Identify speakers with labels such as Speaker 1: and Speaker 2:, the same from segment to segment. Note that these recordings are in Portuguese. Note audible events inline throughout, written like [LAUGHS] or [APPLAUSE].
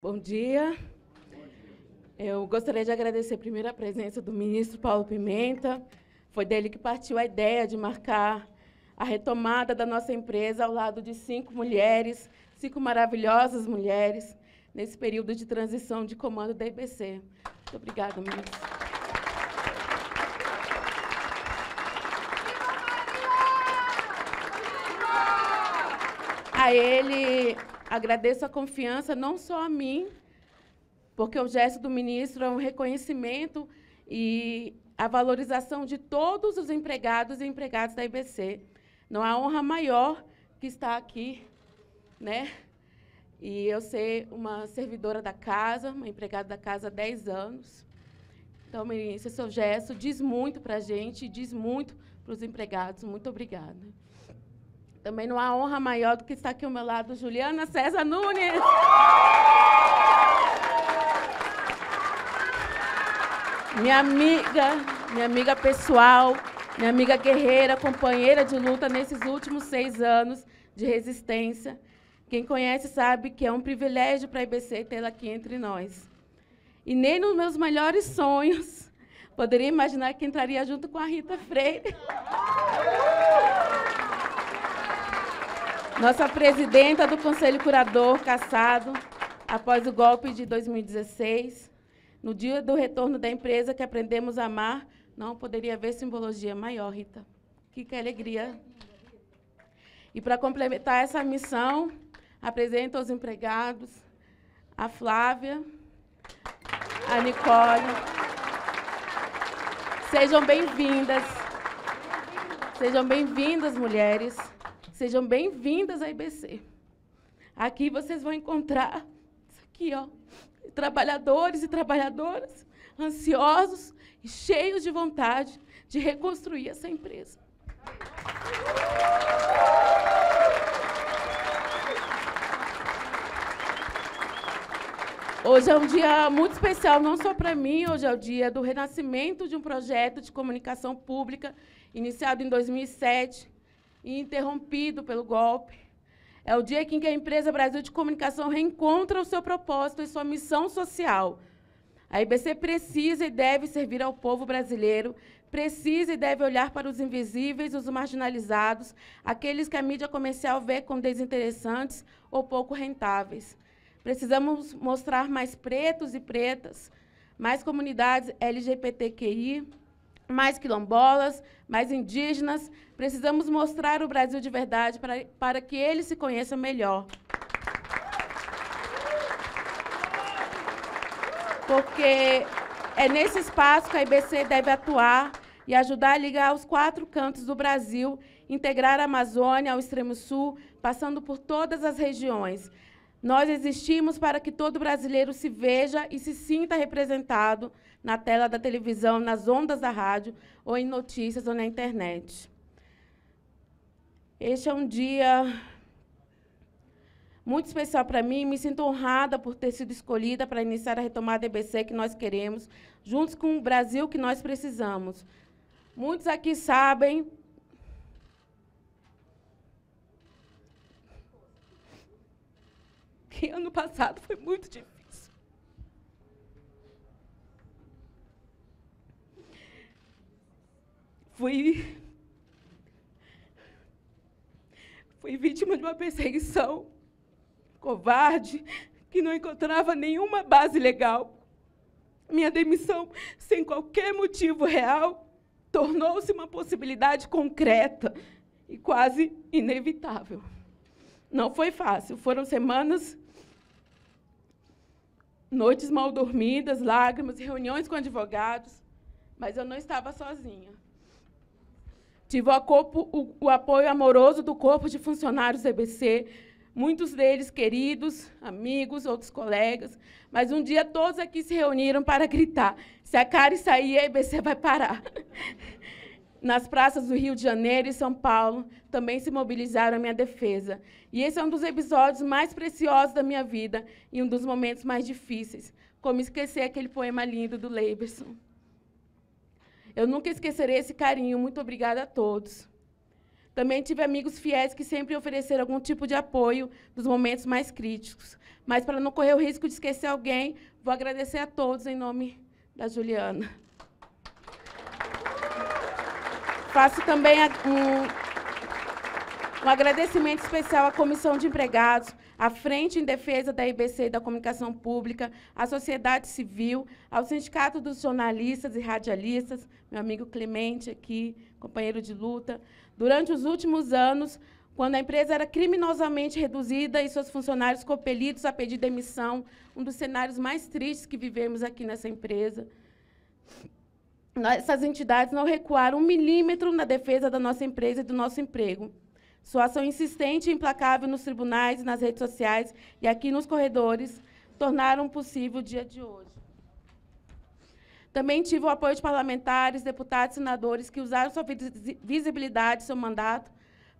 Speaker 1: Bom dia. Eu gostaria de agradecer primeiro a presença do ministro Paulo Pimenta. Foi dele que partiu a ideia de marcar a retomada da nossa empresa ao lado de cinco mulheres, cinco maravilhosas mulheres, nesse período de transição de comando da IBC. Muito obrigada, ministro. A ele Agradeço a confiança, não só a mim, porque o gesto do ministro é um reconhecimento e a valorização de todos os empregados e empregadas da IBC. Não há honra maior que estar aqui, né? E eu ser uma servidora da casa, uma empregada da casa há 10 anos. Então, ministro, seu gesto diz muito para a gente, diz muito para os empregados. Muito obrigada. Também não há honra maior do que estar aqui ao meu lado Juliana César Nunes. Minha amiga, minha amiga pessoal, minha amiga guerreira, companheira de luta nesses últimos seis anos de resistência. Quem conhece sabe que é um privilégio para a IBC tê-la aqui entre nós. E nem nos meus melhores sonhos poderia imaginar que entraria junto com a Rita Freire. Nossa presidenta do Conselho Curador, caçado após o golpe de 2016, no dia do retorno da empresa que aprendemos a amar, não poderia haver simbologia maior, Rita. Que, que alegria. E para complementar essa missão, apresento aos empregados a Flávia, a Nicole. Sejam bem-vindas. Sejam bem-vindas, mulheres. Sejam bem-vindas à IBC. Aqui vocês vão encontrar isso aqui, ó, trabalhadores e trabalhadoras ansiosos e cheios de vontade de reconstruir essa empresa. Hoje é um dia muito especial, não só para mim, hoje é o dia do renascimento de um projeto de comunicação pública iniciado em 2007 e interrompido pelo golpe. É o dia em que a empresa Brasil de Comunicação reencontra o seu propósito e sua missão social. A IBC precisa e deve servir ao povo brasileiro, precisa e deve olhar para os invisíveis, os marginalizados, aqueles que a mídia comercial vê como desinteressantes ou pouco rentáveis. Precisamos mostrar mais pretos e pretas, mais comunidades LGBTQI, mais quilombolas, mais indígenas. Precisamos mostrar o Brasil de verdade para, para que ele se conheça melhor. Porque é nesse espaço que a IBC deve atuar e ajudar a ligar os quatro cantos do Brasil, integrar a Amazônia ao Extremo Sul, passando por todas as regiões. Nós existimos para que todo brasileiro se veja e se sinta representado na tela da televisão, nas ondas da rádio, ou em notícias ou na internet. Este é um dia muito especial para mim. Me sinto honrada por ter sido escolhida para iniciar a retomada EBC que nós queremos, juntos com o Brasil que nós precisamos. Muitos aqui sabem porque ano passado foi muito difícil. Fui. Fui vítima de uma perseguição covarde que não encontrava nenhuma base legal. Minha demissão, sem qualquer motivo real, tornou-se uma possibilidade concreta e quase inevitável. Não foi fácil, foram semanas noites mal dormidas, lágrimas, reuniões com advogados, mas eu não estava sozinha. Tive o, o, o apoio amoroso do corpo de funcionários do EBC, muitos deles queridos, amigos, outros colegas, mas um dia todos aqui se reuniram para gritar: se a Cari sair, a EBC vai parar. [LAUGHS] nas praças do Rio de Janeiro e São Paulo também se mobilizaram à minha defesa. E esse é um dos episódios mais preciosos da minha vida e um dos momentos mais difíceis, como esquecer aquele poema lindo do Leiberson. Eu nunca esquecerei esse carinho. Muito obrigada a todos. Também tive amigos fiéis que sempre ofereceram algum tipo de apoio nos momentos mais críticos. Mas, para não correr o risco de esquecer alguém, vou agradecer a todos em nome da Juliana. Faço também um, um agradecimento especial à Comissão de Empregados, à Frente em Defesa da IBC e da Comunicação Pública, à sociedade civil, ao Sindicato dos Jornalistas e Radialistas, meu amigo Clemente aqui, companheiro de luta. Durante os últimos anos, quando a empresa era criminosamente reduzida e seus funcionários compelidos a pedir demissão, um dos cenários mais tristes que vivemos aqui nessa empresa essas entidades não recuaram um milímetro na defesa da nossa empresa e do nosso emprego. Sua ação insistente e implacável nos tribunais, nas redes sociais e aqui nos corredores tornaram possível o dia de hoje. Também tive o apoio de parlamentares, deputados, e senadores que usaram sua visibilidade, seu mandato,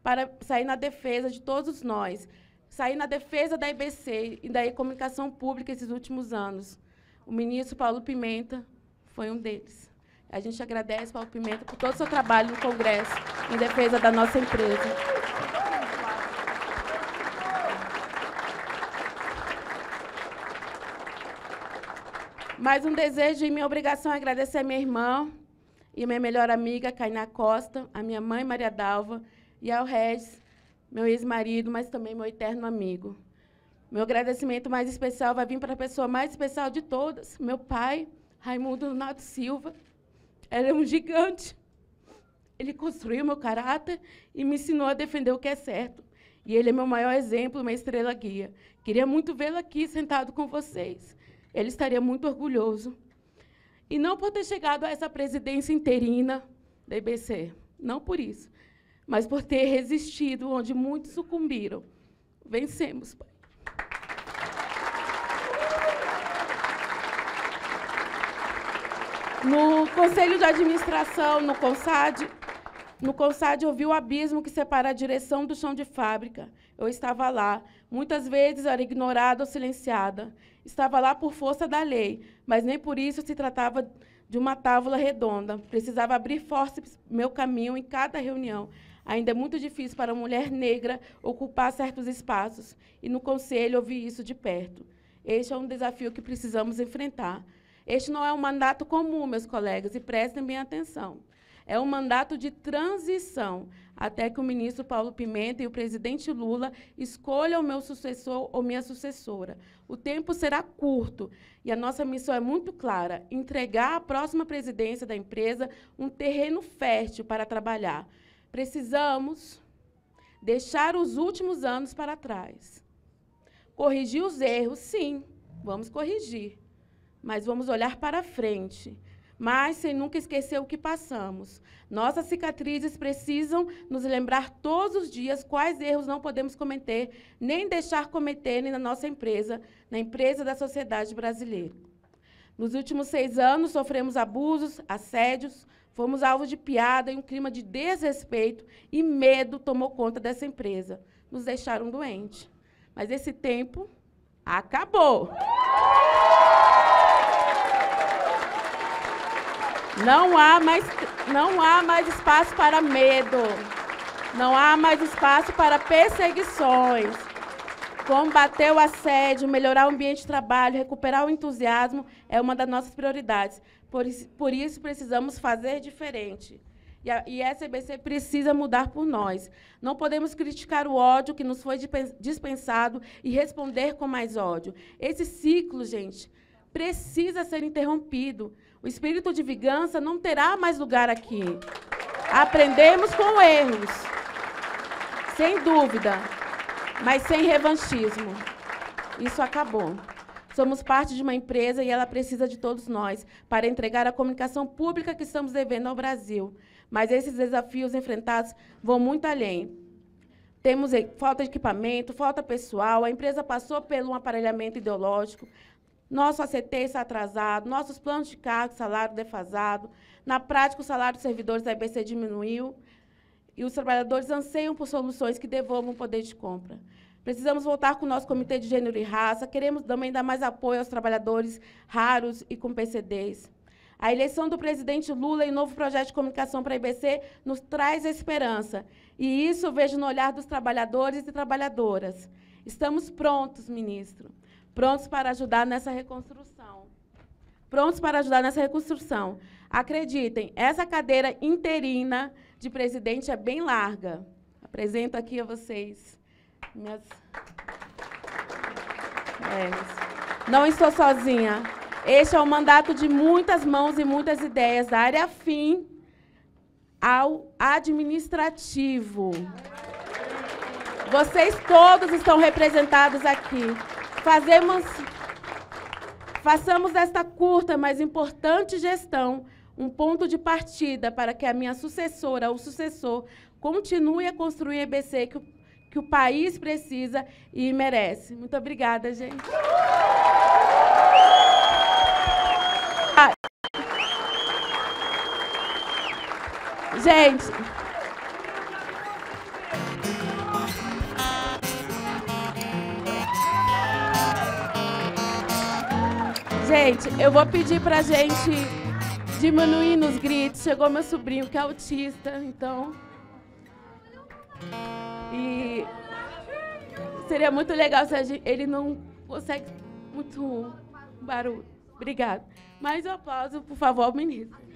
Speaker 1: para sair na defesa de todos nós, sair na defesa da IBC e da comunicação pública esses últimos anos. O ministro Paulo Pimenta foi um deles. A gente agradece, Paulo Pimenta, por todo o seu trabalho no Congresso em defesa da nossa empresa. Mais um desejo e minha obrigação é agradecer a minha irmã e minha melhor amiga, Kainá Costa, a minha mãe, Maria Dalva, e ao Regis, meu ex-marido, mas também meu eterno amigo. Meu agradecimento mais especial vai vir para a pessoa mais especial de todas, meu pai, Raimundo Nato Silva, era um gigante. Ele construiu meu caráter e me ensinou a defender o que é certo. E ele é meu maior exemplo, minha estrela guia. Queria muito vê-lo aqui sentado com vocês. Ele estaria muito orgulhoso. E não por ter chegado a essa presidência interina da IBC, não por isso, mas por ter resistido onde muitos sucumbiram. Vencemos, Pai. No Conselho de Administração, no CONSAD, no CONSAD eu vi o abismo que separa a direção do chão de fábrica. Eu estava lá. Muitas vezes era ignorada ou silenciada. Estava lá por força da lei, mas nem por isso se tratava de uma tábua redonda. Precisava abrir força meu caminho em cada reunião. Ainda é muito difícil para uma mulher negra ocupar certos espaços. E no Conselho eu vi isso de perto. Este é um desafio que precisamos enfrentar. Este não é um mandato comum, meus colegas, e prestem bem atenção. É um mandato de transição até que o ministro Paulo Pimenta e o presidente Lula escolham o meu sucessor ou minha sucessora. O tempo será curto e a nossa missão é muito clara: entregar à próxima presidência da empresa um terreno fértil para trabalhar. Precisamos deixar os últimos anos para trás. Corrigir os erros, sim, vamos corrigir mas vamos olhar para frente, mas sem nunca esquecer o que passamos. Nossas cicatrizes precisam nos lembrar todos os dias quais erros não podemos cometer, nem deixar cometer nem na nossa empresa, na empresa da sociedade brasileira. Nos últimos seis anos, sofremos abusos, assédios, fomos alvo de piada e um clima de desrespeito e medo tomou conta dessa empresa. Nos deixaram doentes. Mas esse tempo acabou. Não há mais, não há mais espaço para medo. Não há mais espaço para perseguições. Combater o assédio, melhorar o ambiente de trabalho, recuperar o entusiasmo é uma das nossas prioridades. Por isso, por isso precisamos fazer diferente. E a, e a SBC precisa mudar por nós. Não podemos criticar o ódio que nos foi dispensado e responder com mais ódio. Esse ciclo, gente, precisa ser interrompido. O espírito de vingança não terá mais lugar aqui. Aprendemos com erros, sem dúvida, mas sem revanchismo. Isso acabou. Somos parte de uma empresa e ela precisa de todos nós para entregar a comunicação pública que estamos devendo ao Brasil. Mas esses desafios enfrentados vão muito além. Temos eh, falta de equipamento, falta pessoal, a empresa passou pelo um aparelhamento ideológico, nosso ACT está atrasado, nossos planos de cargo, salário defasado. Na prática, o salário dos servidores da IBC diminuiu e os trabalhadores anseiam por soluções que devolvam o poder de compra. Precisamos voltar com o nosso Comitê de Gênero e Raça, queremos também dar mais apoio aos trabalhadores raros e com PCDs. A eleição do presidente Lula e o novo projeto de comunicação para a IBC nos traz esperança. E isso vejo no olhar dos trabalhadores e trabalhadoras. Estamos prontos, ministro prontos para ajudar nessa reconstrução. Prontos para ajudar nessa reconstrução. Acreditem, essa cadeira interina de presidente é bem larga. Apresento aqui a vocês minhas. É Não estou sozinha. Este é o mandato de muitas mãos e muitas ideias da área fim ao administrativo. Vocês todos estão representados aqui. Fazemos, façamos esta curta, mas importante gestão um ponto de partida para que a minha sucessora o sucessor continue a construir a EBC que o, que o país precisa e merece. Muito obrigada, gente. Ah. Gente, Gente, eu vou pedir pra gente diminuir nos gritos. Chegou meu sobrinho que é autista, então. E seria muito legal se gente, ele não consegue muito barulho. Obrigada. Mais um aplauso, por favor, ao ministro.